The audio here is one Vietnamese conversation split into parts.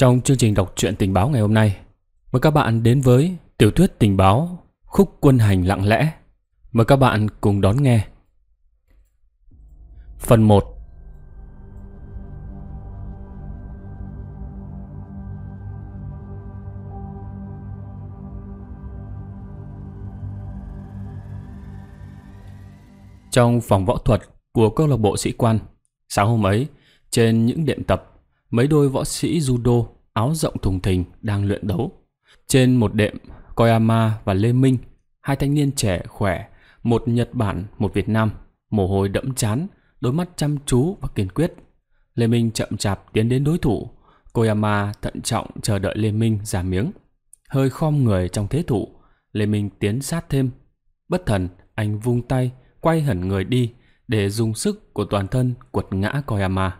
Trong chương trình đọc truyện tình báo ngày hôm nay, mời các bạn đến với tiểu thuyết tình báo Khúc quân hành lặng lẽ. Mời các bạn cùng đón nghe. Phần 1 Trong phòng võ thuật của câu lạc bộ sĩ quan, sáng hôm ấy, trên những điện tập mấy đôi võ sĩ judo áo rộng thùng thình đang luyện đấu. Trên một đệm, Koyama và Lê Minh, hai thanh niên trẻ khỏe, một Nhật Bản, một Việt Nam, mồ hôi đẫm chán, đôi mắt chăm chú và kiên quyết. Lê Minh chậm chạp tiến đến đối thủ, Koyama thận trọng chờ đợi Lê Minh ra miếng. Hơi khom người trong thế thủ, Lê Minh tiến sát thêm. Bất thần, anh vung tay, quay hẳn người đi để dùng sức của toàn thân quật ngã Koyama.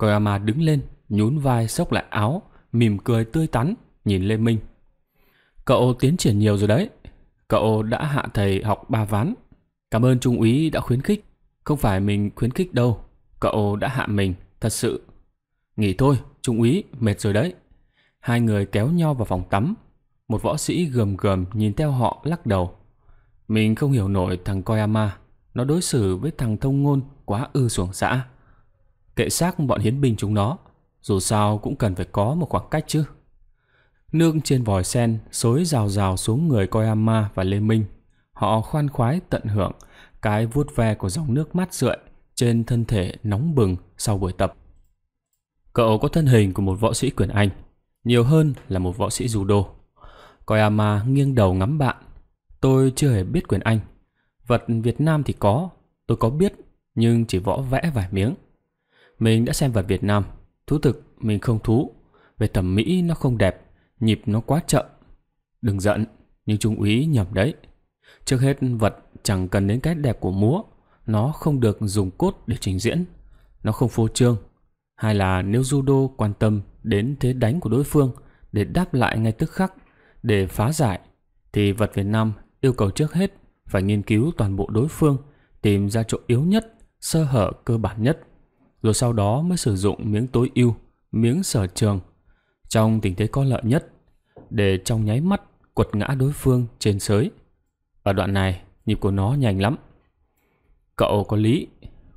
Koyama đứng lên, nhún vai xốc lại áo, mỉm cười tươi tắn, nhìn Lê Minh. Cậu tiến triển nhiều rồi đấy. Cậu đã hạ thầy học ba ván. Cảm ơn Trung úy đã khuyến khích. Không phải mình khuyến khích đâu. Cậu đã hạ mình, thật sự. Nghỉ thôi, Trung úy, mệt rồi đấy. Hai người kéo nhau vào phòng tắm. Một võ sĩ gầm gầm nhìn theo họ lắc đầu. Mình không hiểu nổi thằng Koyama. Nó đối xử với thằng thông ngôn quá ư xuồng xã. Kệ xác bọn hiến binh chúng nó, dù sao cũng cần phải có một khoảng cách chứ. Nước trên vòi sen xối rào rào xuống người Koyama và Lê Minh. Họ khoan khoái tận hưởng cái vuốt ve của dòng nước mát rượi trên thân thể nóng bừng sau buổi tập. Cậu có thân hình của một võ sĩ quyền Anh, nhiều hơn là một võ sĩ judo. Koyama nghiêng đầu ngắm bạn. Tôi chưa hề biết quyền Anh. Vật Việt Nam thì có, tôi có biết, nhưng chỉ võ vẽ vài miếng. Mình đã xem vật Việt Nam, thú thực mình không thú, về thẩm mỹ nó không đẹp, nhịp nó quá chậm. Đừng giận, nhưng trung úy nhầm đấy. Trước hết vật chẳng cần đến cái đẹp của múa, nó không được dùng cốt để trình diễn, nó không phô trương. Hay là nếu judo quan tâm đến thế đánh của đối phương để đáp lại ngay tức khắc, để phá giải, thì vật Việt Nam yêu cầu trước hết phải nghiên cứu toàn bộ đối phương, tìm ra chỗ yếu nhất, sơ hở cơ bản nhất rồi sau đó mới sử dụng miếng tối ưu, miếng sở trường trong tình thế có lợi nhất để trong nháy mắt quật ngã đối phương trên sới. Ở đoạn này, nhịp của nó nhanh lắm. Cậu có lý,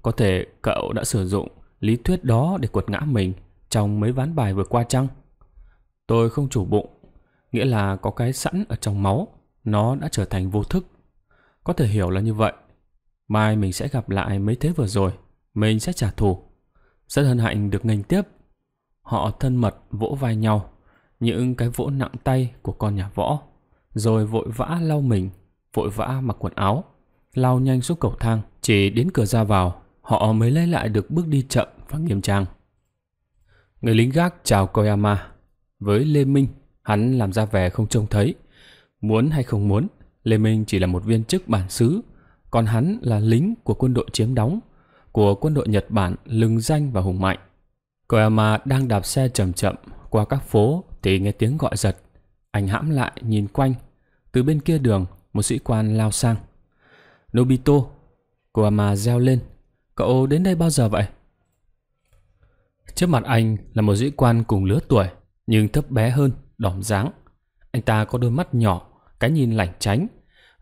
có thể cậu đã sử dụng lý thuyết đó để quật ngã mình trong mấy ván bài vừa qua chăng? Tôi không chủ bụng, nghĩa là có cái sẵn ở trong máu, nó đã trở thành vô thức. Có thể hiểu là như vậy. Mai mình sẽ gặp lại mấy thế vừa rồi, mình sẽ trả thù. Rất hân hạnh được nghênh tiếp. Họ thân mật vỗ vai nhau, những cái vỗ nặng tay của con nhà võ, rồi vội vã lau mình, vội vã mặc quần áo, lau nhanh xuống cầu thang, chỉ đến cửa ra vào, họ mới lấy lại được bước đi chậm và nghiêm trang. Người lính gác chào Koyama. Với Lê Minh, hắn làm ra vẻ không trông thấy. Muốn hay không muốn, Lê Minh chỉ là một viên chức bản xứ, còn hắn là lính của quân đội chiếm đóng của quân đội Nhật Bản lừng danh và hùng mạnh. Koyama đang đạp xe chậm chậm qua các phố thì nghe tiếng gọi giật. Anh hãm lại nhìn quanh. Từ bên kia đường, một sĩ quan lao sang. Nobito, Koyama reo lên. Cậu đến đây bao giờ vậy? Trước mặt anh là một sĩ quan cùng lứa tuổi, nhưng thấp bé hơn, đỏm dáng. Anh ta có đôi mắt nhỏ, cái nhìn lạnh tránh,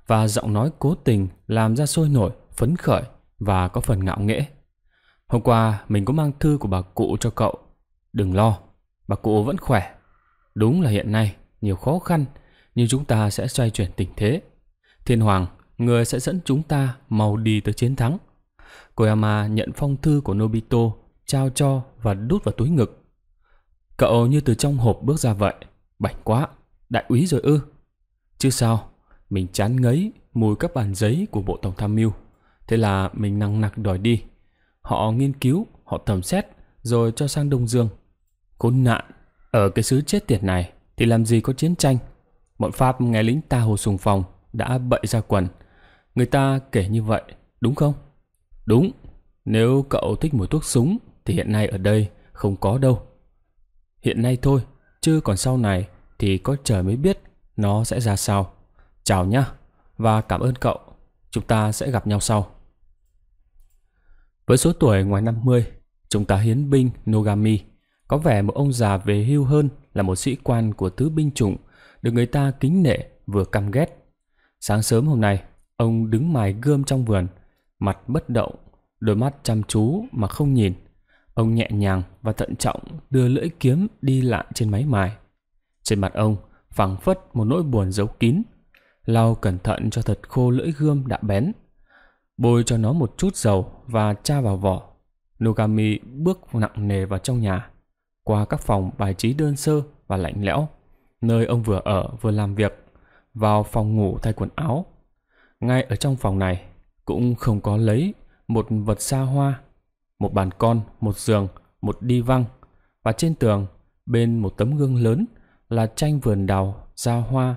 và giọng nói cố tình làm ra sôi nổi, phấn khởi và có phần ngạo nghễ. Hôm qua mình có mang thư của bà cụ cho cậu. Đừng lo, bà cụ vẫn khỏe. Đúng là hiện nay nhiều khó khăn nhưng chúng ta sẽ xoay chuyển tình thế. Thiên Hoàng, người sẽ dẫn chúng ta mau đi tới chiến thắng. Koyama nhận phong thư của Nobito, trao cho và đút vào túi ngực. Cậu như từ trong hộp bước ra vậy. Bảnh quá, đại úy rồi ư. Chứ sao, mình chán ngấy mùi các bàn giấy của bộ tổng tham mưu. Thế là mình năng nặc đòi đi. Họ nghiên cứu, họ thẩm xét, rồi cho sang Đông Dương. Khốn nạn, ở cái xứ chết tiệt này thì làm gì có chiến tranh. Bọn Pháp nghe lính ta Hồ Sùng Phòng đã bậy ra quần. Người ta kể như vậy, đúng không? Đúng, nếu cậu thích mùi thuốc súng thì hiện nay ở đây không có đâu. Hiện nay thôi, chứ còn sau này thì có trời mới biết nó sẽ ra sao. Chào nhá, và cảm ơn cậu. Chúng ta sẽ gặp nhau sau. Với số tuổi ngoài 50, chúng ta hiến binh Nogami có vẻ một ông già về hưu hơn là một sĩ quan của tứ binh chủng được người ta kính nệ vừa căm ghét. Sáng sớm hôm nay, ông đứng mài gươm trong vườn, mặt bất động, đôi mắt chăm chú mà không nhìn. Ông nhẹ nhàng và thận trọng đưa lưỡi kiếm đi lại trên máy mài. Trên mặt ông phẳng phất một nỗi buồn giấu kín. Lau cẩn thận cho thật khô lưỡi gươm đã bén bôi cho nó một chút dầu và tra vào vỏ. Nogami bước nặng nề vào trong nhà, qua các phòng bài trí đơn sơ và lạnh lẽo, nơi ông vừa ở vừa làm việc, vào phòng ngủ thay quần áo. Ngay ở trong phòng này cũng không có lấy một vật xa hoa, một bàn con, một giường, một đi văng và trên tường bên một tấm gương lớn là tranh vườn đào ra hoa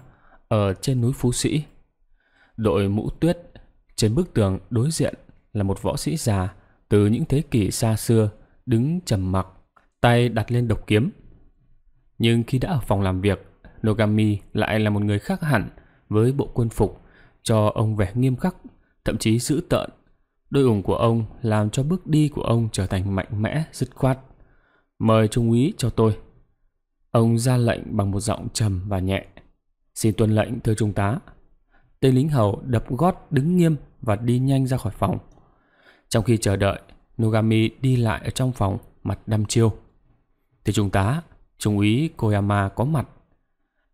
ở trên núi Phú Sĩ. Đội mũ tuyết trên bức tường đối diện là một võ sĩ già từ những thế kỷ xa xưa đứng trầm mặc, tay đặt lên độc kiếm. Nhưng khi đã ở phòng làm việc, Nogami lại là một người khác hẳn với bộ quân phục cho ông vẻ nghiêm khắc, thậm chí dữ tợn. Đôi ủng của ông làm cho bước đi của ông trở thành mạnh mẽ, dứt khoát. Mời trung úy cho tôi. Ông ra lệnh bằng một giọng trầm và nhẹ. Xin tuân lệnh thưa trung tá tên lính hầu đập gót đứng nghiêm và đi nhanh ra khỏi phòng. Trong khi chờ đợi, Nogami đi lại ở trong phòng mặt đăm chiêu. Thì trung tá, trung úy Koyama có mặt.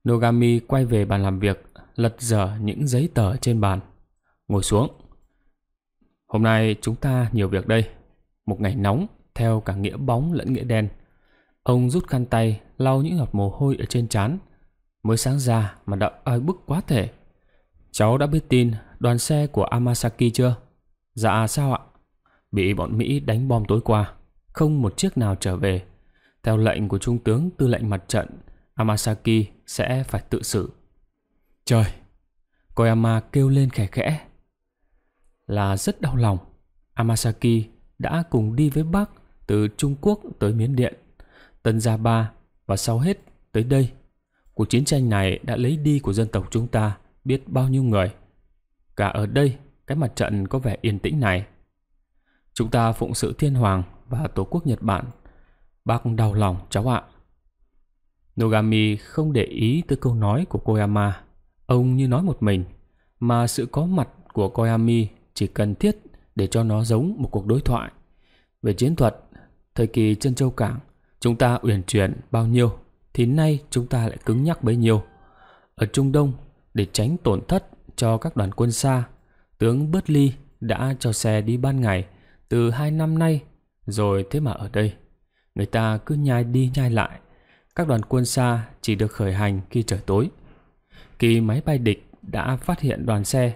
Nogami quay về bàn làm việc, lật dở những giấy tờ trên bàn. Ngồi xuống. Hôm nay chúng ta nhiều việc đây. Một ngày nóng, theo cả nghĩa bóng lẫn nghĩa đen. Ông rút khăn tay, lau những giọt mồ hôi ở trên trán. Mới sáng ra mà đã oi bức quá thể. Cháu đã biết tin đoàn xe của Amasaki chưa? Dạ sao ạ? Bị bọn Mỹ đánh bom tối qua, không một chiếc nào trở về. Theo lệnh của Trung tướng Tư lệnh Mặt trận, Amasaki sẽ phải tự xử. Trời! Koyama kêu lên khẽ khẽ. Là rất đau lòng, Amasaki đã cùng đi với bác từ Trung Quốc tới Miến Điện, Tân Gia Ba và sau hết tới đây. Cuộc chiến tranh này đã lấy đi của dân tộc chúng ta biết bao nhiêu người. Cả ở đây, cái mặt trận có vẻ yên tĩnh này. Chúng ta phụng sự thiên hoàng và tổ quốc Nhật Bản. Bác đau lòng cháu ạ. Nogami không để ý tới câu nói của Koyama. Ông như nói một mình, mà sự có mặt của Koyami chỉ cần thiết để cho nó giống một cuộc đối thoại. Về chiến thuật, thời kỳ chân châu cảng, chúng ta uyển chuyển bao nhiêu, thì nay chúng ta lại cứng nhắc bấy nhiêu. Ở Trung Đông, để tránh tổn thất cho các đoàn quân xa, tướng Bớt Ly đã cho xe đi ban ngày từ hai năm nay, rồi thế mà ở đây, người ta cứ nhai đi nhai lại. Các đoàn quân xa chỉ được khởi hành khi trời tối. Khi máy bay địch đã phát hiện đoàn xe,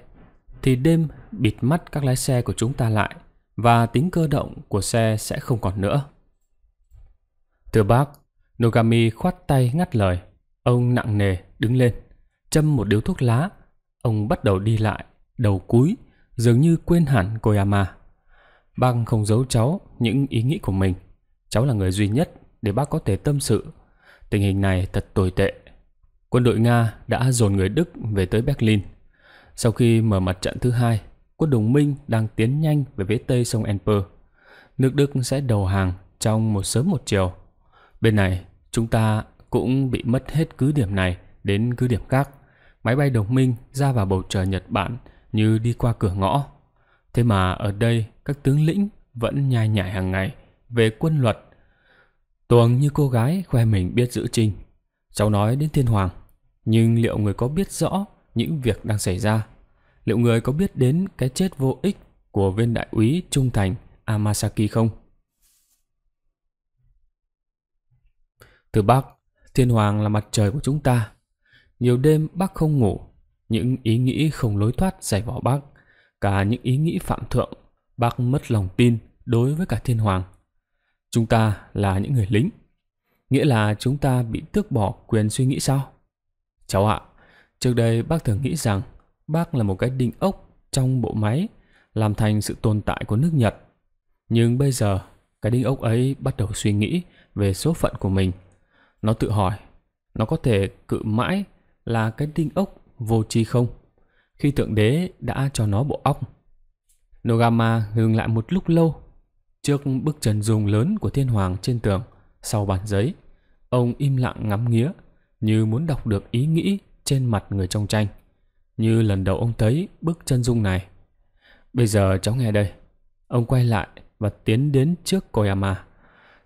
thì đêm bịt mắt các lái xe của chúng ta lại và tính cơ động của xe sẽ không còn nữa. Thưa bác, Nogami khoát tay ngắt lời. Ông nặng nề đứng lên châm một điếu thuốc lá, ông bắt đầu đi lại, đầu cúi, dường như quên hẳn Koyama. Băng không giấu cháu những ý nghĩ của mình. Cháu là người duy nhất để bác có thể tâm sự. Tình hình này thật tồi tệ. Quân đội Nga đã dồn người Đức về tới Berlin. Sau khi mở mặt trận thứ hai, quân đồng minh đang tiến nhanh về phía tây sông Enper. Nước Đức sẽ đầu hàng trong một sớm một chiều. Bên này, chúng ta cũng bị mất hết cứ điểm này đến cứ điểm khác máy bay đồng minh ra vào bầu trời Nhật Bản như đi qua cửa ngõ. Thế mà ở đây các tướng lĩnh vẫn nhai nhại hàng ngày về quân luật. Tuồng như cô gái khoe mình biết giữ trinh. Cháu nói đến thiên hoàng, nhưng liệu người có biết rõ những việc đang xảy ra? Liệu người có biết đến cái chết vô ích của viên đại úy trung thành Amasaki không? Từ Bắc, thiên hoàng là mặt trời của chúng ta, nhiều đêm bác không ngủ, những ý nghĩ không lối thoát xảy vào bác, cả những ý nghĩ phạm thượng, bác mất lòng tin đối với cả thiên hoàng. Chúng ta là những người lính, nghĩa là chúng ta bị tước bỏ quyền suy nghĩ sao? Cháu ạ, trước đây bác thường nghĩ rằng bác là một cái đinh ốc trong bộ máy làm thành sự tồn tại của nước Nhật. Nhưng bây giờ, cái đinh ốc ấy bắt đầu suy nghĩ về số phận của mình. Nó tự hỏi, nó có thể cự mãi là cái tinh ốc vô tri không khi Thượng Đế đã cho nó bộ óc. Nogama ngừng lại một lúc lâu trước bức trần dùng lớn của thiên hoàng trên tường sau bản giấy. Ông im lặng ngắm nghía như muốn đọc được ý nghĩ trên mặt người trong tranh như lần đầu ông thấy bức chân dung này. Bây giờ cháu nghe đây. Ông quay lại và tiến đến trước Koyama.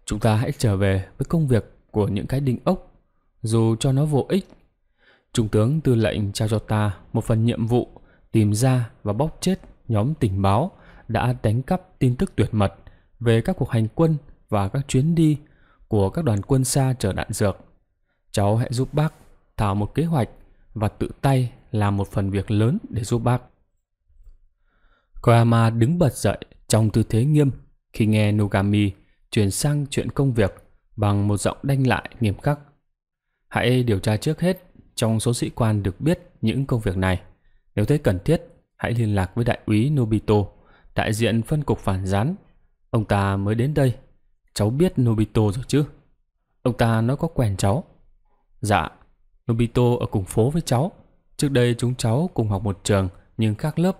Chúng ta hãy trở về với công việc của những cái đinh ốc. Dù cho nó vô ích Trung tướng tư lệnh trao cho ta một phần nhiệm vụ tìm ra và bóc chết nhóm tình báo đã đánh cắp tin tức tuyệt mật về các cuộc hành quân và các chuyến đi của các đoàn quân xa chở đạn dược. Cháu hãy giúp bác thảo một kế hoạch và tự tay làm một phần việc lớn để giúp bác. Koyama đứng bật dậy trong tư thế nghiêm khi nghe Nogami chuyển sang chuyện công việc bằng một giọng đanh lại nghiêm khắc. Hãy điều tra trước hết trong số sĩ quan được biết những công việc này. Nếu thấy cần thiết, hãy liên lạc với đại úy Nobito, đại diện phân cục phản gián. Ông ta mới đến đây. Cháu biết Nobito rồi chứ? Ông ta nói có quen cháu. Dạ, Nobito ở cùng phố với cháu. Trước đây chúng cháu cùng học một trường nhưng khác lớp.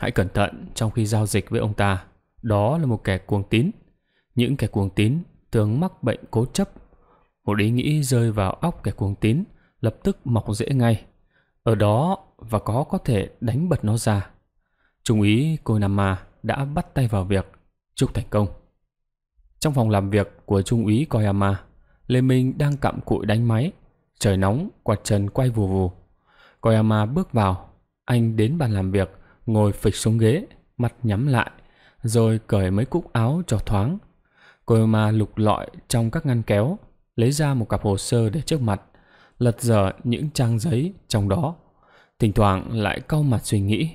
Hãy cẩn thận trong khi giao dịch với ông ta. Đó là một kẻ cuồng tín. Những kẻ cuồng tín thường mắc bệnh cố chấp. Một ý nghĩ rơi vào óc kẻ cuồng tín lập tức mọc rễ ngay. Ở đó và có có thể đánh bật nó ra. Trung úy Konama đã bắt tay vào việc, chúc thành công. Trong phòng làm việc của Trung úy Koyama, Lê Minh đang cặm cụi đánh máy. Trời nóng, quạt trần quay vù vù. Koyama bước vào, anh đến bàn làm việc, ngồi phịch xuống ghế, mặt nhắm lại, rồi cởi mấy cúc áo cho thoáng. Koyama lục lọi trong các ngăn kéo, lấy ra một cặp hồ sơ để trước mặt lật dở những trang giấy trong đó. Thỉnh thoảng lại cau mặt suy nghĩ.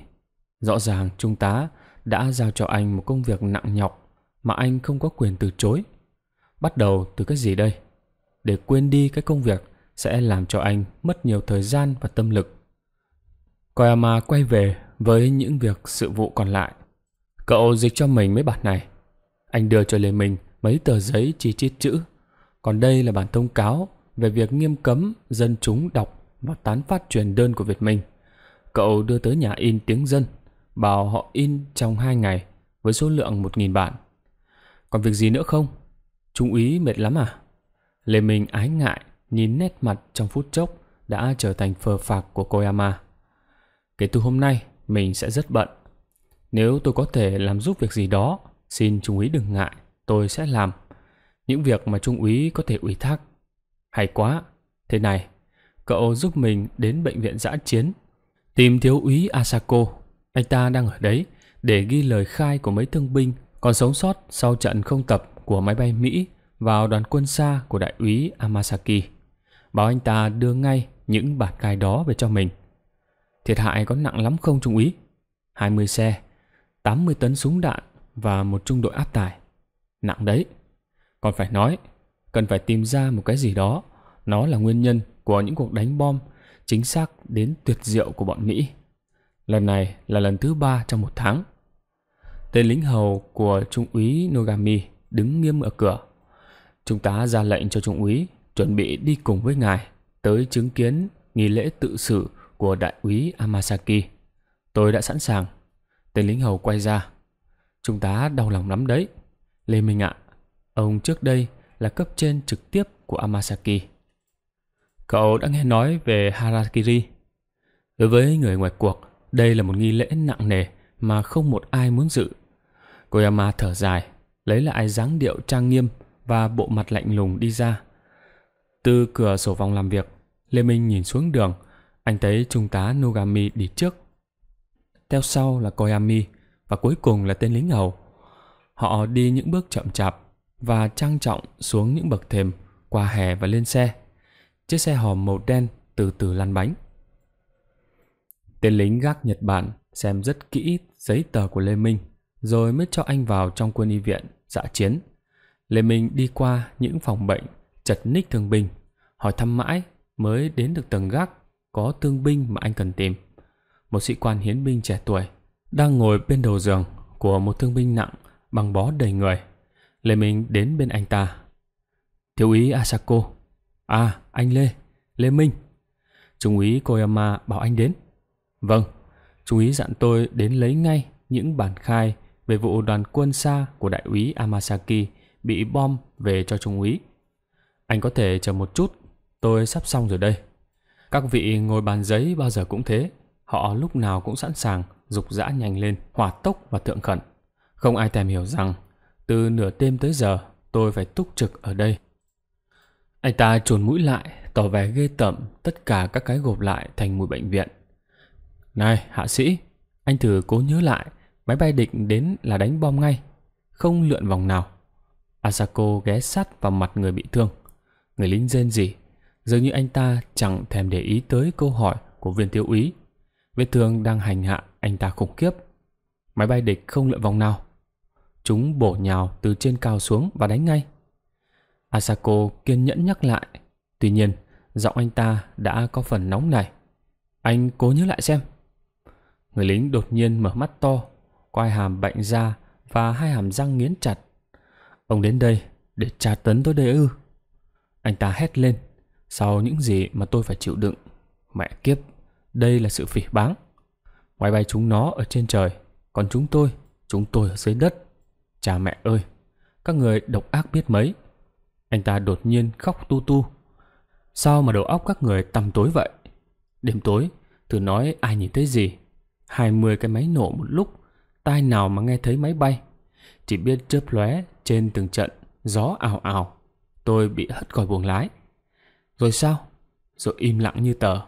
Rõ ràng trung tá đã giao cho anh một công việc nặng nhọc mà anh không có quyền từ chối. Bắt đầu từ cái gì đây? Để quên đi cái công việc sẽ làm cho anh mất nhiều thời gian và tâm lực. Koyama quay về với những việc sự vụ còn lại. Cậu dịch cho mình mấy bản này. Anh đưa cho Lê Minh mấy tờ giấy chi chít chữ. Còn đây là bản thông cáo về việc nghiêm cấm dân chúng đọc và tán phát truyền đơn của Việt Minh. Cậu đưa tới nhà in tiếng dân, bảo họ in trong hai ngày với số lượng 1.000 bản. Còn việc gì nữa không? Trung úy mệt lắm à? Lê Minh ái ngại nhìn nét mặt trong phút chốc đã trở thành phờ phạc của Koyama. Kể từ hôm nay, mình sẽ rất bận. Nếu tôi có thể làm giúp việc gì đó, xin Trung úy đừng ngại, tôi sẽ làm. Những việc mà Trung úy có thể ủy thác hay quá, thế này, cậu giúp mình đến bệnh viện giã chiến, tìm thiếu úy Asako, anh ta đang ở đấy, để ghi lời khai của mấy thương binh còn sống sót sau trận không tập của máy bay Mỹ vào đoàn quân xa của đại úy Amasaki. Báo anh ta đưa ngay những bản cài đó về cho mình. Thiệt hại có nặng lắm không trung úy? 20 xe, 80 tấn súng đạn và một trung đội áp tải. Nặng đấy. Còn phải nói, cần phải tìm ra một cái gì đó. Nó là nguyên nhân của những cuộc đánh bom chính xác đến tuyệt diệu của bọn Mỹ. Lần này là lần thứ ba trong một tháng. Tên lính hầu của Trung úy Nogami đứng nghiêm ở cửa. Trung tá ra lệnh cho Trung úy chuẩn bị đi cùng với ngài tới chứng kiến nghi lễ tự xử của đại úy Amasaki. Tôi đã sẵn sàng. Tên lính hầu quay ra. Trung tá đau lòng lắm đấy. Lê Minh ạ, à, ông trước đây là cấp trên trực tiếp của Amasaki. Cậu đã nghe nói về Harakiri. Đối với người ngoài cuộc, đây là một nghi lễ nặng nề mà không một ai muốn dự. Koyama thở dài, lấy lại dáng điệu trang nghiêm và bộ mặt lạnh lùng đi ra. Từ cửa sổ phòng làm việc, Lê Minh nhìn xuống đường, anh thấy trung tá Nogami đi trước. Theo sau là Koyami và cuối cùng là tên lính hầu. Họ đi những bước chậm chạp, và trang trọng xuống những bậc thềm qua hè và lên xe. Chiếc xe hòm màu đen từ từ lăn bánh. Tên lính gác Nhật Bản xem rất kỹ giấy tờ của Lê Minh rồi mới cho anh vào trong quân y viện dạ chiến. Lê Minh đi qua những phòng bệnh chật ních thương binh, hỏi thăm mãi mới đến được tầng gác có thương binh mà anh cần tìm. Một sĩ quan hiến binh trẻ tuổi đang ngồi bên đầu giường của một thương binh nặng bằng bó đầy người Lê Minh đến bên anh ta. Thiếu úy Asako. À, anh Lê. Lê Minh. Trung úy Koyama bảo anh đến. Vâng, trung úy dặn tôi đến lấy ngay những bản khai về vụ đoàn quân xa của đại úy Amasaki bị bom về cho trung úy. Anh có thể chờ một chút, tôi sắp xong rồi đây. Các vị ngồi bàn giấy bao giờ cũng thế, họ lúc nào cũng sẵn sàng, dục dã nhanh lên, hỏa tốc và thượng khẩn. Không ai thèm hiểu rằng từ nửa đêm tới giờ, tôi phải túc trực ở đây. Anh ta trồn mũi lại, tỏ vẻ ghê tởm tất cả các cái gộp lại thành một bệnh viện. Này, hạ sĩ, anh thử cố nhớ lại, máy bay địch đến là đánh bom ngay, không lượn vòng nào. Asako ghé sát vào mặt người bị thương. Người lính rên gì? dường như anh ta chẳng thèm để ý tới câu hỏi của viên thiếu úy. Vết thương đang hành hạ anh ta khủng khiếp. Máy bay địch không lượn vòng nào. Chúng bổ nhào từ trên cao xuống và đánh ngay. Asako kiên nhẫn nhắc lại. Tuy nhiên, giọng anh ta đã có phần nóng này. Anh cố nhớ lại xem. Người lính đột nhiên mở mắt to, quai hàm bệnh ra và hai hàm răng nghiến chặt. Ông đến đây để tra tấn tôi đây ư. Anh ta hét lên. Sau những gì mà tôi phải chịu đựng. Mẹ kiếp, đây là sự phỉ báng. ngoài bay chúng nó ở trên trời, còn chúng tôi, chúng tôi ở dưới đất. Cha mẹ ơi, các người độc ác biết mấy. Anh ta đột nhiên khóc tu tu. Sao mà đầu óc các người tầm tối vậy? Đêm tối, thử nói ai nhìn thấy gì? 20 cái máy nổ một lúc, tai nào mà nghe thấy máy bay? Chỉ biết chớp lóe trên từng trận, gió ảo ảo. Tôi bị hất khỏi buồng lái. Rồi sao? Rồi im lặng như tờ.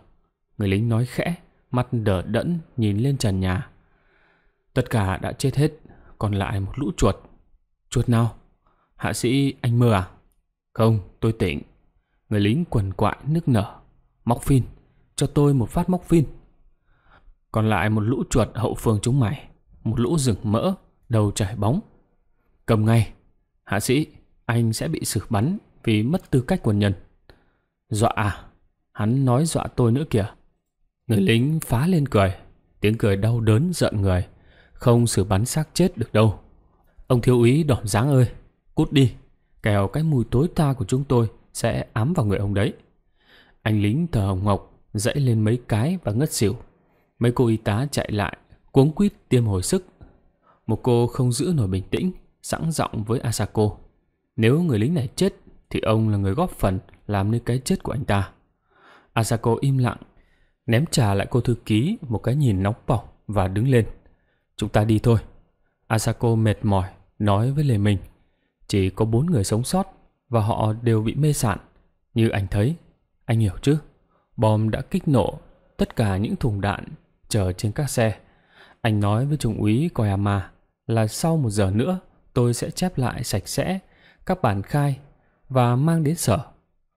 Người lính nói khẽ, mắt đờ đẫn nhìn lên trần nhà. Tất cả đã chết hết, còn lại một lũ chuột Chuột nào? Hạ sĩ anh mơ à? Không, tôi tỉnh. Người lính quần quại nước nở. Móc phin, cho tôi một phát móc phin. Còn lại một lũ chuột hậu phương chúng mày. Một lũ rừng mỡ, đầu chảy bóng. Cầm ngay. Hạ sĩ, anh sẽ bị xử bắn vì mất tư cách quân nhân. Dọa à? Hắn nói dọa tôi nữa kìa. Người lính phá lên cười. Tiếng cười đau đớn giận người. Không xử bắn xác chết được đâu. Ông thiếu úy đỏm dáng ơi, cút đi, kẻo cái mùi tối ta của chúng tôi sẽ ám vào người ông đấy. Anh lính thờ hồng ngọc dãy lên mấy cái và ngất xỉu. Mấy cô y tá chạy lại, cuống quýt tiêm hồi sức. Một cô không giữ nổi bình tĩnh, sẵn giọng với Asako. Nếu người lính này chết, thì ông là người góp phần làm nên cái chết của anh ta. Asako im lặng, ném trà lại cô thư ký một cái nhìn nóng bỏng và đứng lên. Chúng ta đi thôi. Asako mệt mỏi nói với Lê Minh. Chỉ có bốn người sống sót và họ đều bị mê sạn. Như anh thấy, anh hiểu chứ? Bom đã kích nổ tất cả những thùng đạn chờ trên các xe. Anh nói với Trung úy Koyama là sau một giờ nữa tôi sẽ chép lại sạch sẽ các bản khai và mang đến sở.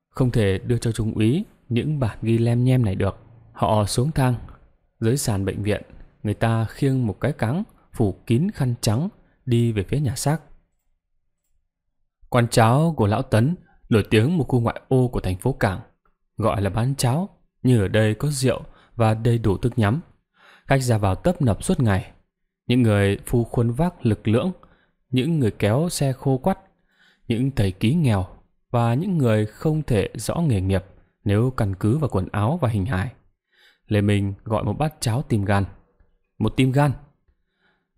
Không thể đưa cho Trung úy những bản ghi lem nhem này được. Họ xuống thang, dưới sàn bệnh viện, người ta khiêng một cái cáng phủ kín khăn trắng đi về phía nhà xác. Quán cháo của Lão Tấn nổi tiếng một khu ngoại ô của thành phố Cảng, gọi là bán cháo, như ở đây có rượu và đầy đủ thức nhắm. Khách ra vào tấp nập suốt ngày, những người phu khuôn vác lực lưỡng, những người kéo xe khô quắt, những thầy ký nghèo và những người không thể rõ nghề nghiệp nếu căn cứ vào quần áo và hình hài. Lê Minh gọi một bát cháo tim gan. Một tim gan.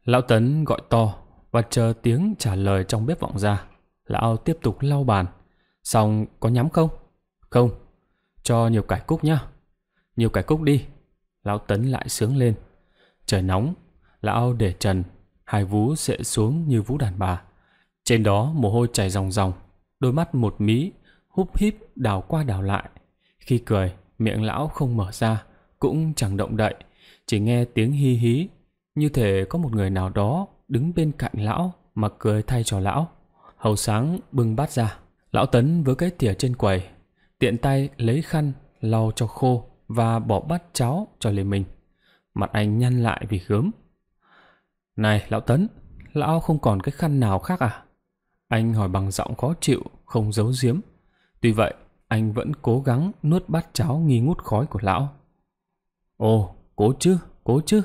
Lão Tấn gọi to và chờ tiếng trả lời trong bếp vọng ra. Lão tiếp tục lau bàn. Xong có nhắm không? Không. Cho nhiều cải cúc nhá. Nhiều cải cúc đi. Lão tấn lại sướng lên. Trời nóng. Lão để trần. Hai vú sẽ xuống như vú đàn bà. Trên đó mồ hôi chảy ròng ròng. Đôi mắt một mí. Húp híp đào qua đào lại. Khi cười, miệng lão không mở ra. Cũng chẳng động đậy. Chỉ nghe tiếng hi hí. Như thể có một người nào đó đứng bên cạnh lão mà cười thay cho lão. Hầu sáng bưng bát ra. Lão Tấn với cái tỉa trên quầy, tiện tay lấy khăn lau cho khô và bỏ bát cháo cho Lê Minh. Mặt anh nhăn lại vì gớm. Này lão Tấn, lão không còn cái khăn nào khác à? Anh hỏi bằng giọng khó chịu, không giấu giếm. Tuy vậy, anh vẫn cố gắng nuốt bát cháo nghi ngút khói của lão. Ồ, cố chứ, cố chứ.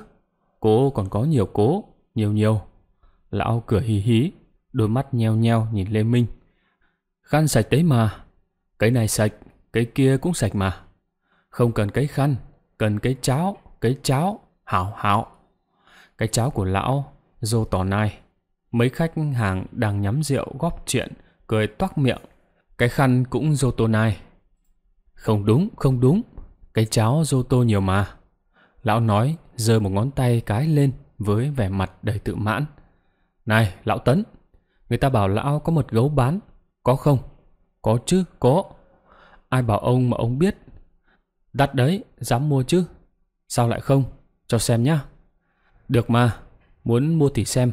Cố còn có nhiều cố, nhiều nhiều. Lão cửa hí hí, đôi mắt nheo nheo nhìn Lê Minh. Khăn sạch đấy mà, cái này sạch, cái kia cũng sạch mà. Không cần cái khăn, cần cái cháo, cái cháo, hảo hảo. Cái cháo của lão, dô tỏ nai. Mấy khách hàng đang nhắm rượu góp chuyện, cười toác miệng. Cái khăn cũng dô tô nai. Không đúng, không đúng, cái cháo dô tô nhiều mà. Lão nói, giơ một ngón tay cái lên với vẻ mặt đầy tự mãn. Này, lão Tấn, người ta bảo lão có một gấu bán, có không? Có chứ, có. Ai bảo ông mà ông biết? Đắt đấy, dám mua chứ. Sao lại không? Cho xem nhá. Được mà, muốn mua thì xem.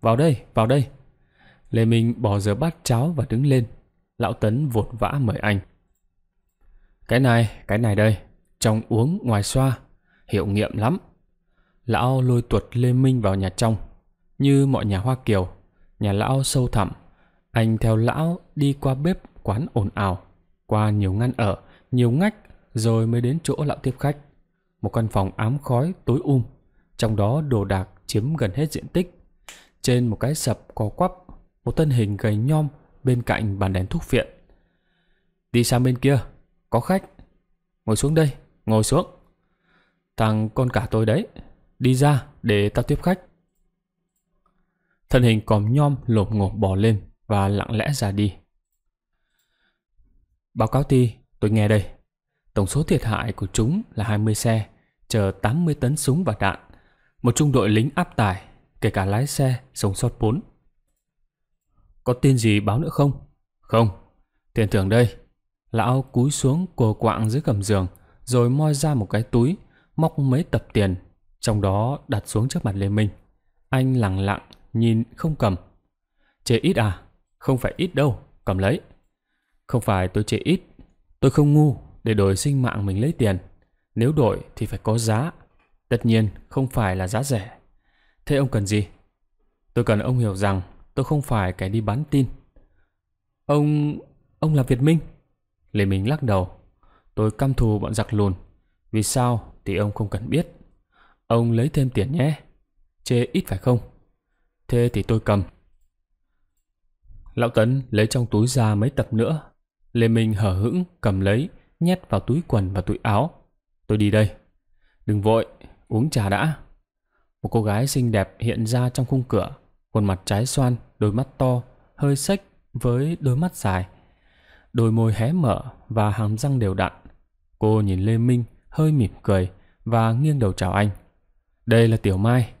Vào đây, vào đây. Lê Minh bỏ giờ bát cháo và đứng lên. Lão Tấn vột vã mời anh. Cái này, cái này đây. Trong uống ngoài xoa, hiệu nghiệm lắm. Lão lôi tuột Lê Minh vào nhà trong như mọi nhà Hoa Kiều, nhà lão sâu thẳm, anh theo lão đi qua bếp quán ồn ào, qua nhiều ngăn ở, nhiều ngách rồi mới đến chỗ lão tiếp khách. Một căn phòng ám khói tối um, trong đó đồ đạc chiếm gần hết diện tích. Trên một cái sập co quắp, một thân hình gầy nhom bên cạnh bàn đèn thuốc phiện. Đi sang bên kia, có khách. Ngồi xuống đây, ngồi xuống. Thằng con cả tôi đấy, đi ra để tao tiếp khách thân hình còm nhom lộp ngộp bò lên và lặng lẽ ra đi. Báo cáo ti, tôi nghe đây. Tổng số thiệt hại của chúng là 20 xe, chở 80 tấn súng và đạn, một trung đội lính áp tải, kể cả lái xe, sống sót 4. Có tin gì báo nữa không? Không, tiền thưởng đây. Lão cúi xuống cồ quạng dưới gầm giường, rồi moi ra một cái túi, móc mấy tập tiền, trong đó đặt xuống trước mặt Lê Minh. Anh lặng lặng nhìn không cầm. chế ít à? Không phải ít đâu, cầm lấy. Không phải tôi chế ít, tôi không ngu để đổi sinh mạng mình lấy tiền. Nếu đổi thì phải có giá. Tất nhiên không phải là giá rẻ. Thế ông cần gì? Tôi cần ông hiểu rằng tôi không phải kẻ đi bán tin. Ông... ông là Việt Minh. Lê Minh lắc đầu. Tôi căm thù bọn giặc lùn. Vì sao thì ông không cần biết. Ông lấy thêm tiền nhé. Chê ít phải không? Thế thì tôi cầm. Lão Tấn lấy trong túi ra mấy tập nữa. Lê Minh hở hững cầm lấy, nhét vào túi quần và túi áo. Tôi đi đây. Đừng vội, uống trà đã. Một cô gái xinh đẹp hiện ra trong khung cửa, khuôn mặt trái xoan, đôi mắt to, hơi xếch với đôi mắt dài. Đôi môi hé mở và hàm răng đều đặn. Cô nhìn Lê Minh hơi mỉm cười và nghiêng đầu chào anh. Đây là Tiểu Mai.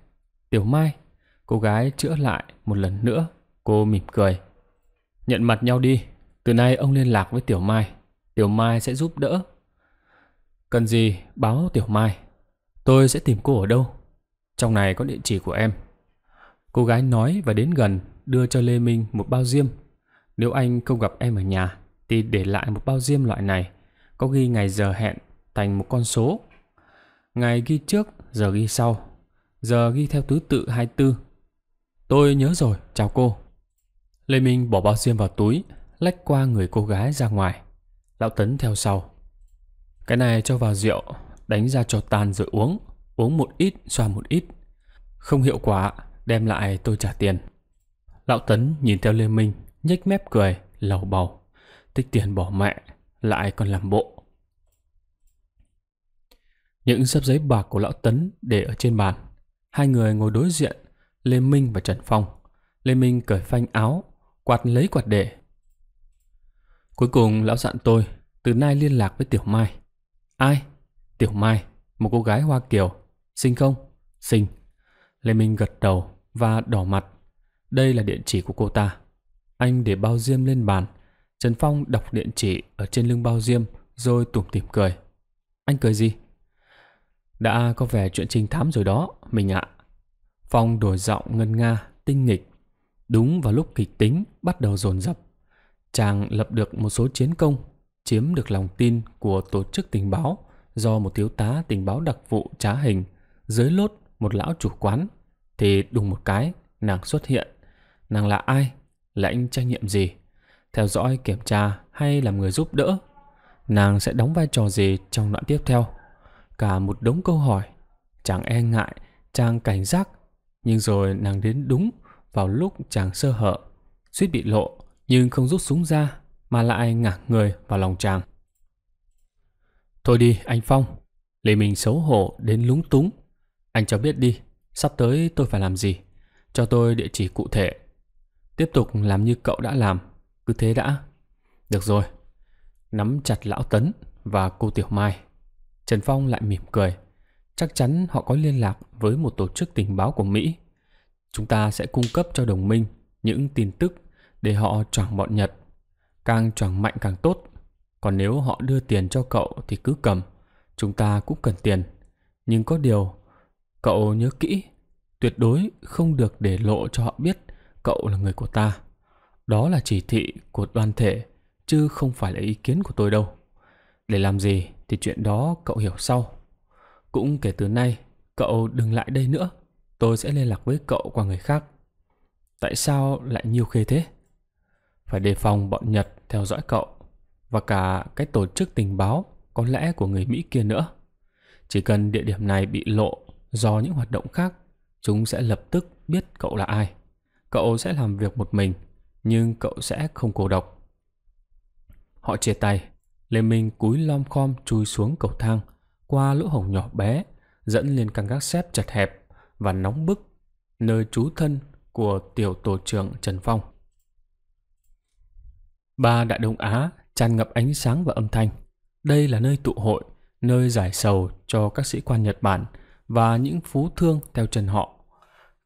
Tiểu Mai Cô gái chữa lại một lần nữa, cô mỉm cười. Nhận mặt nhau đi, từ nay ông liên lạc với Tiểu Mai, Tiểu Mai sẽ giúp đỡ. Cần gì báo Tiểu Mai, tôi sẽ tìm cô ở đâu. Trong này có địa chỉ của em. Cô gái nói và đến gần đưa cho Lê Minh một bao diêm. Nếu anh không gặp em ở nhà thì để lại một bao diêm loại này, có ghi ngày giờ hẹn thành một con số. Ngày ghi trước, giờ ghi sau, giờ ghi theo thứ tự 24 Tôi nhớ rồi, chào cô. Lê Minh bỏ bao xiêm vào túi, lách qua người cô gái ra ngoài. Lão Tấn theo sau. Cái này cho vào rượu, đánh ra cho tan rồi uống. Uống một ít, xoa một ít. Không hiệu quả, đem lại tôi trả tiền. Lão Tấn nhìn theo Lê Minh, nhếch mép cười, lầu bầu. Tích tiền bỏ mẹ, lại còn làm bộ. Những sấp giấy bạc của lão Tấn để ở trên bàn. Hai người ngồi đối diện Lê Minh và Trần Phong. Lê Minh cởi phanh áo, quạt lấy quạt đệ. Cuối cùng lão dặn tôi, từ nay liên lạc với Tiểu Mai. Ai? Tiểu Mai, một cô gái Hoa Kiều. Xinh không? Xinh. Lê Minh gật đầu và đỏ mặt. Đây là địa chỉ của cô ta. Anh để bao diêm lên bàn. Trần Phong đọc địa chỉ ở trên lưng bao diêm rồi tủm tỉm cười. Anh cười gì? Đã có vẻ chuyện trinh thám rồi đó, mình ạ. À. Phong đổi giọng ngân nga, tinh nghịch. Đúng vào lúc kịch tính bắt đầu dồn dập, chàng lập được một số chiến công, chiếm được lòng tin của tổ chức tình báo do một thiếu tá tình báo đặc vụ trá hình dưới lốt một lão chủ quán thì đùng một cái nàng xuất hiện nàng là ai lãnh trách nhiệm gì theo dõi kiểm tra hay làm người giúp đỡ nàng sẽ đóng vai trò gì trong đoạn tiếp theo cả một đống câu hỏi chàng e ngại chàng cảnh giác nhưng rồi nàng đến đúng vào lúc chàng sơ hở, suýt bị lộ nhưng không rút súng ra mà lại ngả người vào lòng chàng. Thôi đi anh Phong, Lê mình xấu hổ đến lúng túng. Anh cho biết đi, sắp tới tôi phải làm gì, cho tôi địa chỉ cụ thể. Tiếp tục làm như cậu đã làm, cứ thế đã. Được rồi, nắm chặt lão Tấn và cô Tiểu Mai. Trần Phong lại mỉm cười. Chắc chắn họ có liên lạc với một tổ chức tình báo của Mỹ. Chúng ta sẽ cung cấp cho đồng minh những tin tức để họ choảng bọn Nhật. Càng choảng mạnh càng tốt. Còn nếu họ đưa tiền cho cậu thì cứ cầm. Chúng ta cũng cần tiền. Nhưng có điều, cậu nhớ kỹ, tuyệt đối không được để lộ cho họ biết cậu là người của ta. Đó là chỉ thị của đoàn thể, chứ không phải là ý kiến của tôi đâu. Để làm gì thì chuyện đó cậu hiểu sau. Cũng kể từ nay, cậu đừng lại đây nữa. Tôi sẽ liên lạc với cậu qua người khác. Tại sao lại nhiều khê thế? Phải đề phòng bọn Nhật theo dõi cậu và cả cái tổ chức tình báo có lẽ của người Mỹ kia nữa. Chỉ cần địa điểm này bị lộ do những hoạt động khác, chúng sẽ lập tức biết cậu là ai. Cậu sẽ làm việc một mình, nhưng cậu sẽ không cô độc. Họ chia tay, Lê Minh cúi lom khom chui xuống cầu thang, qua lỗ hổng nhỏ bé dẫn lên căn gác xếp chật hẹp và nóng bức nơi trú thân của tiểu tổ trưởng Trần Phong. Ba Đại Đông Á tràn ngập ánh sáng và âm thanh. Đây là nơi tụ hội, nơi giải sầu cho các sĩ quan Nhật Bản và những phú thương theo chân họ.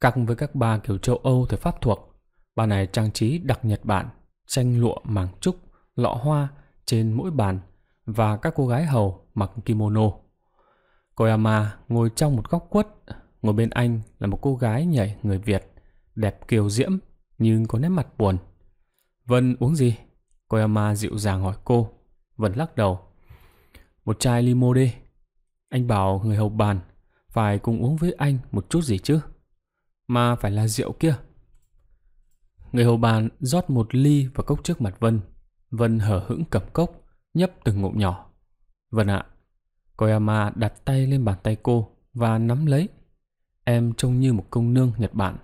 Các với các ba kiểu châu Âu thời Pháp thuộc, ba này trang trí đặc Nhật Bản, tranh lụa màng trúc, lọ hoa trên mỗi bàn và các cô gái hầu mặc kimono. Koyama ngồi trong một góc quất, ngồi bên anh là một cô gái nhảy người Việt, đẹp kiều diễm nhưng có nét mặt buồn. Vân uống gì? Koyama dịu dàng hỏi cô. Vân lắc đầu. Một chai limo đi. Anh bảo người hầu bàn phải cùng uống với anh một chút gì chứ. Mà phải là rượu kia. Người hầu bàn rót một ly vào cốc trước mặt Vân. Vân hở hững cầm cốc, nhấp từng ngụm nhỏ. Vân ạ, à, Koyama đặt tay lên bàn tay cô và nắm lấy. Em trông như một công nương Nhật Bản.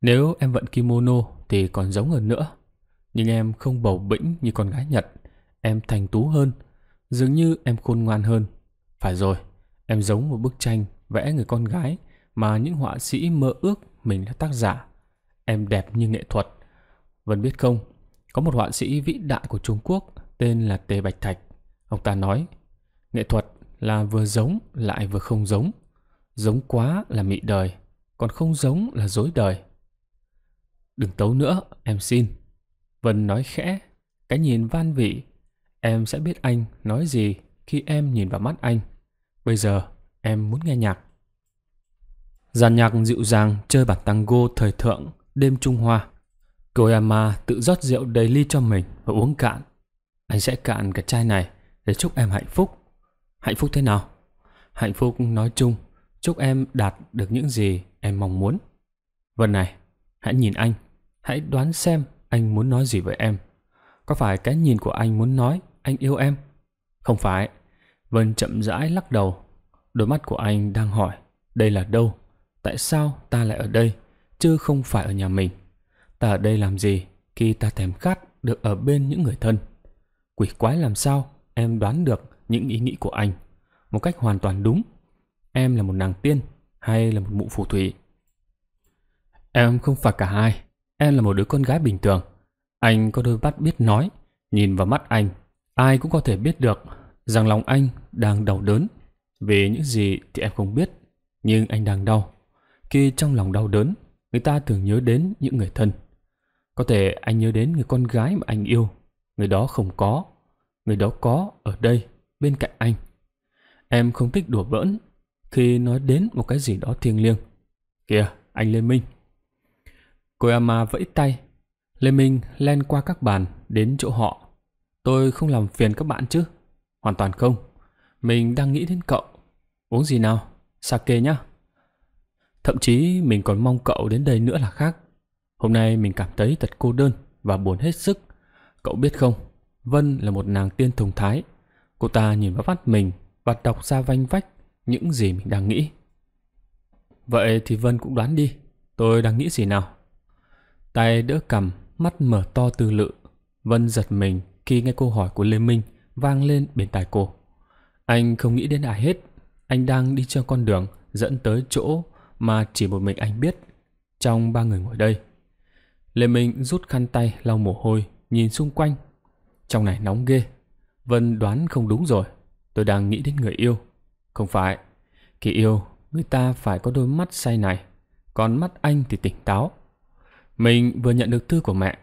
Nếu em vận kimono thì còn giống hơn nữa. Nhưng em không bầu bĩnh như con gái Nhật. Em thành tú hơn. Dường như em khôn ngoan hơn. Phải rồi, em giống một bức tranh vẽ người con gái mà những họa sĩ mơ ước mình là tác giả. Em đẹp như nghệ thuật. Vẫn biết không, có một họa sĩ vĩ đại của Trung Quốc tên là Tề Bạch Thạch. Ông ta nói, nghệ thuật là vừa giống lại vừa không giống. Giống quá là mị đời, còn không giống là dối đời. Đừng tấu nữa, em xin. Vân nói khẽ, cái nhìn van vị. Em sẽ biết anh nói gì khi em nhìn vào mắt anh. Bây giờ em muốn nghe nhạc. Giàn nhạc dịu dàng chơi bản tango thời thượng đêm Trung Hoa. Koyama tự rót rượu đầy ly cho mình và uống cạn. Anh sẽ cạn cái chai này để chúc em hạnh phúc. Hạnh phúc thế nào? Hạnh phúc nói chung, chúc em đạt được những gì em mong muốn. Vân này, hãy nhìn anh, hãy đoán xem anh muốn nói gì với em. Có phải cái nhìn của anh muốn nói anh yêu em? Không phải. Vân chậm rãi lắc đầu. Đôi mắt của anh đang hỏi, đây là đâu? Tại sao ta lại ở đây? Chứ không phải ở nhà mình. Ta ở đây làm gì khi ta thèm khát được ở bên những người thân? Quỷ quái làm sao em đoán được những ý nghĩ của anh một cách hoàn toàn đúng. Em là một nàng tiên hay là một mụ phù thủy? Em không phải cả hai. Em là một đứa con gái bình thường. Anh có đôi mắt biết nói. Nhìn vào mắt anh, ai cũng có thể biết được rằng lòng anh đang đau đớn. Về những gì thì em không biết, nhưng anh đang đau. Khi trong lòng đau đớn, người ta thường nhớ đến những người thân. Có thể anh nhớ đến người con gái mà anh yêu. Người đó không có. Người đó có ở đây bên cạnh anh. Em không thích đùa bỡn khi nói đến một cái gì đó thiêng liêng. Kìa, anh Lê Minh. Cô Koyama vẫy tay. Lê Minh len qua các bàn đến chỗ họ. Tôi không làm phiền các bạn chứ? Hoàn toàn không. Mình đang nghĩ đến cậu. Uống gì nào? Sake nhá. Thậm chí mình còn mong cậu đến đây nữa là khác. Hôm nay mình cảm thấy thật cô đơn và buồn hết sức. Cậu biết không, Vân là một nàng tiên thùng thái Cô ta nhìn vào mắt mình và đọc ra vanh vách những gì mình đang nghĩ. Vậy thì Vân cũng đoán đi, tôi đang nghĩ gì nào? Tay đỡ cầm, mắt mở to tư lự. Vân giật mình khi nghe câu hỏi của Lê Minh vang lên bên tai cô. Anh không nghĩ đến ai hết. Anh đang đi trên con đường dẫn tới chỗ mà chỉ một mình anh biết trong ba người ngồi đây. Lê Minh rút khăn tay lau mồ hôi, nhìn xung quanh. Trong này nóng ghê, Vân đoán không đúng rồi. Tôi đang nghĩ đến người yêu. Không phải. Khi yêu, người ta phải có đôi mắt say này. Còn mắt anh thì tỉnh táo. Mình vừa nhận được thư của mẹ.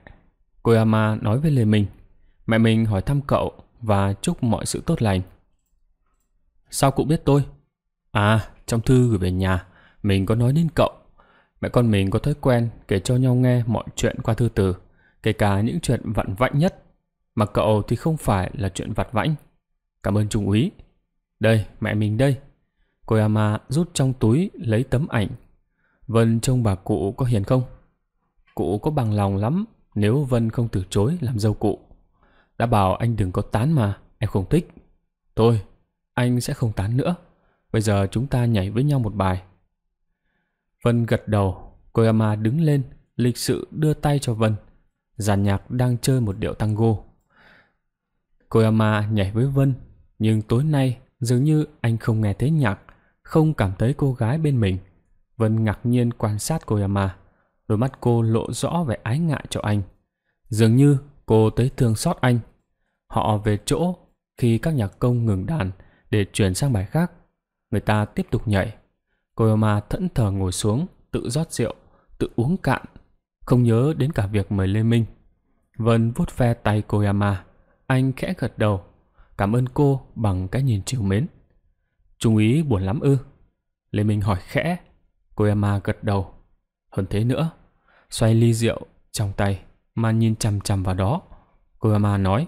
koyama nói với Lê Minh. Mẹ mình hỏi thăm cậu và chúc mọi sự tốt lành. Sao cũng biết tôi? À, trong thư gửi về nhà, mình có nói đến cậu. Mẹ con mình có thói quen kể cho nhau nghe mọi chuyện qua thư từ, kể cả những chuyện vặn vãnh nhất. Mà cậu thì không phải là chuyện vặt vãnh. Cảm ơn Trung úy. Đây, mẹ mình đây. Koyama rút trong túi lấy tấm ảnh. Vân trông bà cụ có hiền không? Cụ có bằng lòng lắm nếu Vân không từ chối làm dâu cụ. Đã bảo anh đừng có tán mà, em không thích. Thôi, anh sẽ không tán nữa. Bây giờ chúng ta nhảy với nhau một bài. Vân gật đầu, Koyama đứng lên, lịch sự đưa tay cho Vân. Giàn nhạc đang chơi một điệu tango. Koyama nhảy với Vân, nhưng tối nay dường như anh không nghe thấy nhạc, không cảm thấy cô gái bên mình. Vân ngạc nhiên quan sát Koyama, đôi mắt cô lộ rõ vẻ ái ngại cho anh. Dường như cô tới thương xót anh. Họ về chỗ khi các nhạc công ngừng đàn để chuyển sang bài khác. Người ta tiếp tục nhảy. Koyama thẫn thờ ngồi xuống, tự rót rượu, tự uống cạn, không nhớ đến cả việc mời Lê Minh. Vân vuốt phe tay Koyama. Yama, anh khẽ gật đầu, cảm ơn cô bằng cái nhìn chiều mến. Trung úy buồn lắm ư? Lê Minh hỏi khẽ. Cô Emma gật đầu. Hơn thế nữa, xoay ly rượu trong tay mà nhìn chằm chằm vào đó. Cô Emma nói,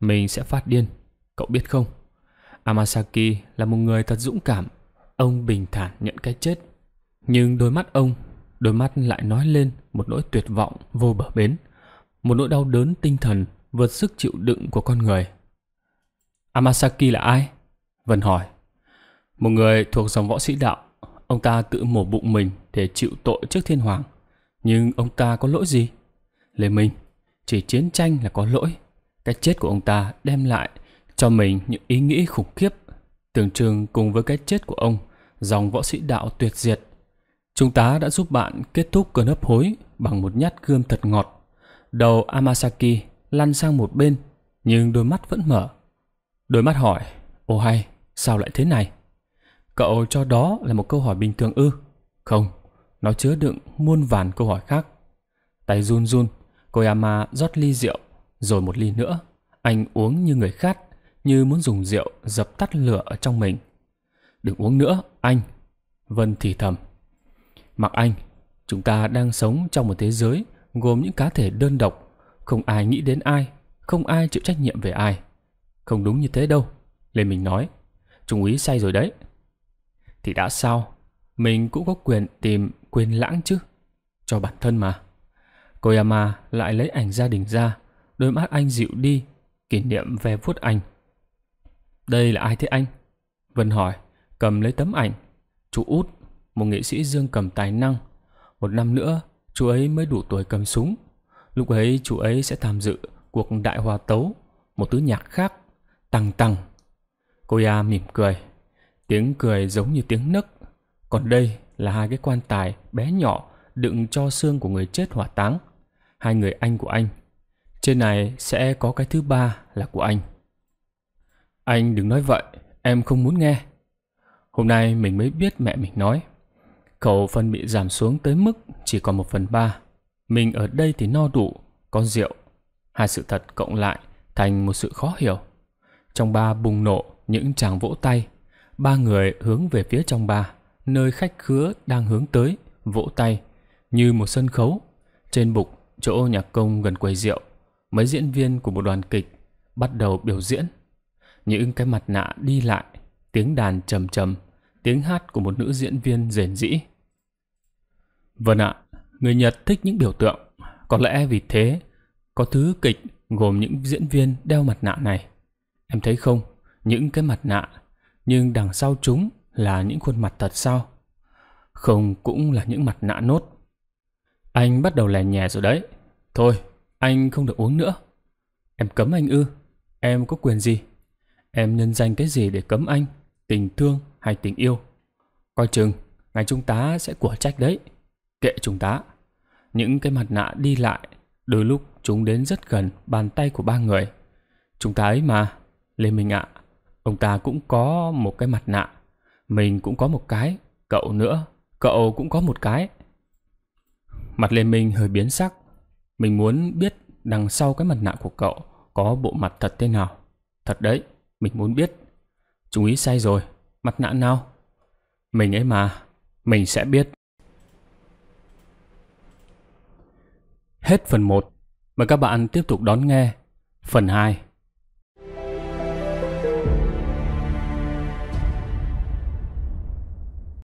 mình sẽ phát điên, cậu biết không? Amasaki là một người thật dũng cảm. Ông bình thản nhận cái chết. Nhưng đôi mắt ông, đôi mắt lại nói lên một nỗi tuyệt vọng vô bờ bến. Một nỗi đau đớn tinh thần vượt sức chịu đựng của con người. Amasaki là ai? Vân hỏi. Một người thuộc dòng võ sĩ đạo, ông ta tự mổ bụng mình để chịu tội trước thiên hoàng. Nhưng ông ta có lỗi gì? Lê Minh, chỉ chiến tranh là có lỗi. Cái chết của ông ta đem lại cho mình những ý nghĩ khủng khiếp, tưởng chừng cùng với cái chết của ông, dòng võ sĩ đạo tuyệt diệt. Chúng ta đã giúp bạn kết thúc cơn hấp hối bằng một nhát gươm thật ngọt. Đầu Amasaki lăn sang một bên, nhưng đôi mắt vẫn mở. Đôi mắt hỏi, ô hay, sao lại thế này? Cậu cho đó là một câu hỏi bình thường ư? Không, nó chứa đựng muôn vàn câu hỏi khác. Tay run run, Koyama rót ly rượu, rồi một ly nữa. Anh uống như người khát, như muốn dùng rượu dập tắt lửa ở trong mình. Đừng uống nữa, anh. Vân thì thầm. Mặc anh, chúng ta đang sống trong một thế giới gồm những cá thể đơn độc không ai nghĩ đến ai, không ai chịu trách nhiệm về ai. Không đúng như thế đâu, Lê Minh nói. Trung úy say rồi đấy. Thì đã sao, mình cũng có quyền tìm quyền lãng chứ. Cho bản thân mà. Koyama lại lấy ảnh gia đình ra, đôi mắt anh dịu đi, kỷ niệm về phút anh. Đây là ai thế anh? Vân hỏi, cầm lấy tấm ảnh. Chú Út, một nghệ sĩ dương cầm tài năng. Một năm nữa, chú ấy mới đủ tuổi cầm súng. Lúc ấy chú ấy sẽ tham dự cuộc đại hòa tấu, một thứ nhạc khác, tăng tăng. Cô ya mỉm cười, tiếng cười giống như tiếng nấc. Còn đây là hai cái quan tài bé nhỏ đựng cho xương của người chết hỏa táng, hai người anh của anh. Trên này sẽ có cái thứ ba là của anh. Anh đừng nói vậy, em không muốn nghe. Hôm nay mình mới biết mẹ mình nói. Khẩu phần bị giảm xuống tới mức chỉ còn một phần ba. Mình ở đây thì no đủ, có rượu. Hai sự thật cộng lại thành một sự khó hiểu. Trong ba bùng nổ những chàng vỗ tay. Ba người hướng về phía trong ba, nơi khách khứa đang hướng tới, vỗ tay. Như một sân khấu, trên bục, chỗ nhạc công gần quầy rượu, mấy diễn viên của một đoàn kịch bắt đầu biểu diễn. Những cái mặt nạ đi lại, tiếng đàn trầm trầm, tiếng hát của một nữ diễn viên rền rĩ. Vâng ạ, Người Nhật thích những biểu tượng, có lẽ vì thế có thứ kịch gồm những diễn viên đeo mặt nạ này. Em thấy không, những cái mặt nạ, nhưng đằng sau chúng là những khuôn mặt thật sao? Không cũng là những mặt nạ nốt. Anh bắt đầu lè nhè rồi đấy. Thôi, anh không được uống nữa. Em cấm anh ư? Em có quyền gì? Em nhân danh cái gì để cấm anh? Tình thương hay tình yêu? Coi chừng, ngài trung tá sẽ của trách đấy. Kệ chúng ta. Những cái mặt nạ đi lại, đôi lúc chúng đến rất gần bàn tay của ba người. Chúng ta ấy mà, Lê Minh ạ, ông ta cũng có một cái mặt nạ. Mình cũng có một cái, cậu nữa, cậu cũng có một cái. Mặt Lê Minh hơi biến sắc. Mình muốn biết đằng sau cái mặt nạ của cậu có bộ mặt thật thế nào. Thật đấy, mình muốn biết. Chú ý sai rồi, mặt nạ nào? Mình ấy mà, mình sẽ biết. Hết phần 1. Mời các bạn tiếp tục đón nghe phần 2.